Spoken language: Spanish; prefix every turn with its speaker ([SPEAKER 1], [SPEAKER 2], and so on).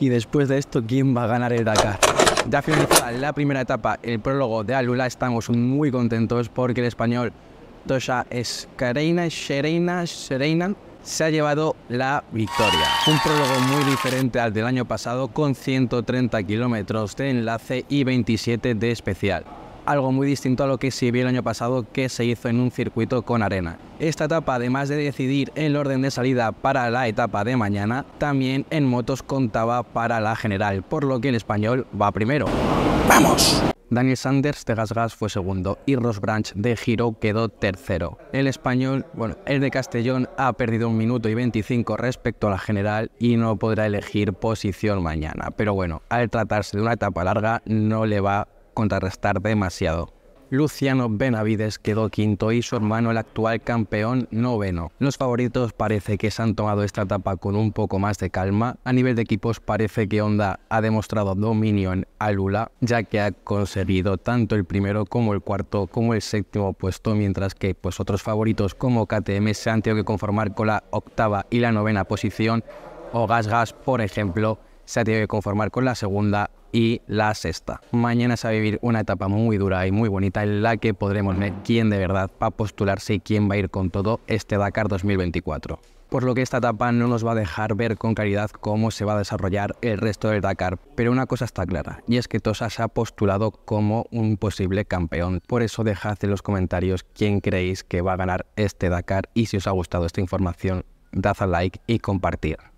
[SPEAKER 1] y después de esto, ¿quién va a ganar el Dakar? Ya finalizada la primera etapa, el prólogo de Alula, estamos muy contentos porque el español Tosha Escareina, Sherena, se ha llevado la victoria. Un prólogo muy diferente al del año pasado con 130 kilómetros de enlace y 27 de especial algo muy distinto a lo que se vio el año pasado que se hizo en un circuito con arena. Esta etapa, además de decidir el orden de salida para la etapa de mañana, también en motos contaba para la general, por lo que el español va primero. ¡Vamos! Daniel Sanders de GasGas fue segundo y Ross Branch de Giro quedó tercero. El español, bueno, el de Castellón ha perdido un minuto y 25 respecto a la general y no podrá elegir posición mañana. Pero bueno, al tratarse de una etapa larga no le va contrarrestar demasiado. Luciano Benavides quedó quinto y su hermano el actual campeón noveno. Los favoritos parece que se han tomado esta etapa con un poco más de calma. A nivel de equipos parece que Honda ha demostrado dominio en Alula, ya que ha conseguido tanto el primero como el cuarto como el séptimo puesto, mientras que pues, otros favoritos como KTM se han tenido que conformar con la octava y la novena posición, o GasGas por ejemplo, se ha tenido que conformar con la segunda y la sexta. Mañana se va a vivir una etapa muy dura y muy bonita en la que podremos ver quién de verdad va a postularse y quién va a ir con todo este Dakar 2024. Por lo que esta etapa no nos va a dejar ver con claridad cómo se va a desarrollar el resto del Dakar, pero una cosa está clara, y es que Tosa se ha postulado como un posible campeón. Por eso dejad en los comentarios quién creéis que va a ganar este Dakar y si os ha gustado esta información, dad a like y compartir.